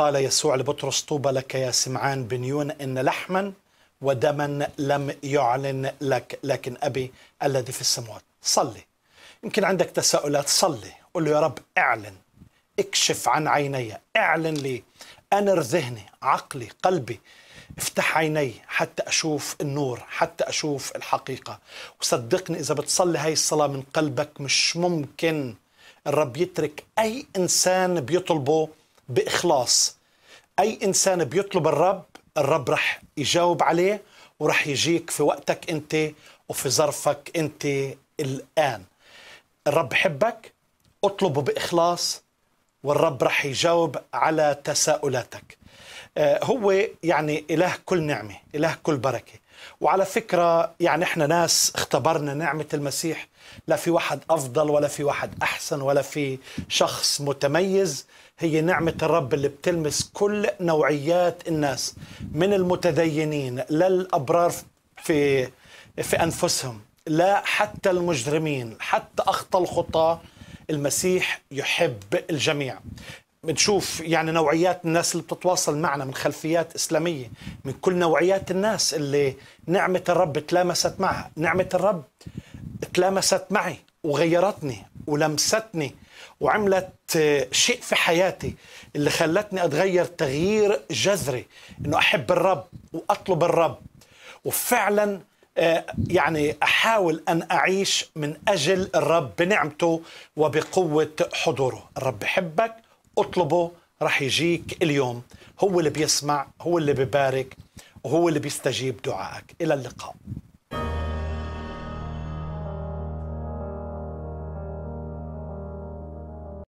قال يسوع لبطرس طوبى لك يا سمعان بن يون إن لحما ودما لم يعلن لك لكن أبي الذي في السماوات صلي يمكن عندك تساؤلات صلي قل له يا رب اعلن اكشف عن عيني اعلن لي انر ذهني عقلي قلبي افتح عيني حتى اشوف النور حتى اشوف الحقيقه وصدقني اذا بتصلي هاي الصلاه من قلبك مش ممكن الرب يترك اي انسان بيطلبه باخلاص اي انسان بيطلب الرب الرب رح يجاوب عليه ورح يجيك في وقتك انت وفي ظرفك انت الان الرب بحبك اطلبه باخلاص والرب رح يجاوب على تساؤلاتك آه، هو يعني إله كل نعمة إله كل بركة وعلى فكرة يعني إحنا ناس اختبرنا نعمة المسيح لا في واحد أفضل ولا في واحد أحسن ولا في شخص متميز هي نعمة الرب اللي بتلمس كل نوعيات الناس من المتدينين للأبرار في في أنفسهم لا حتى المجرمين حتى أخطى الخطاة المسيح يحب الجميع بنشوف يعني نوعيات الناس اللي بتتواصل معنا من خلفيات إسلامية من كل نوعيات الناس اللي نعمة الرب تلامست معها نعمة الرب تلامست معي وغيرتني ولمستني وعملت شيء في حياتي اللي خلتني أتغير تغيير جذري أنه أحب الرب وأطلب الرب وفعلا آه، يعني احاول ان اعيش من اجل الرب بنعمته وبقوه حضوره، الرب بحبك اطلبه رح يجيك اليوم هو اللي بيسمع هو اللي ببارك وهو اللي بيستجيب دعائك إلى اللقاء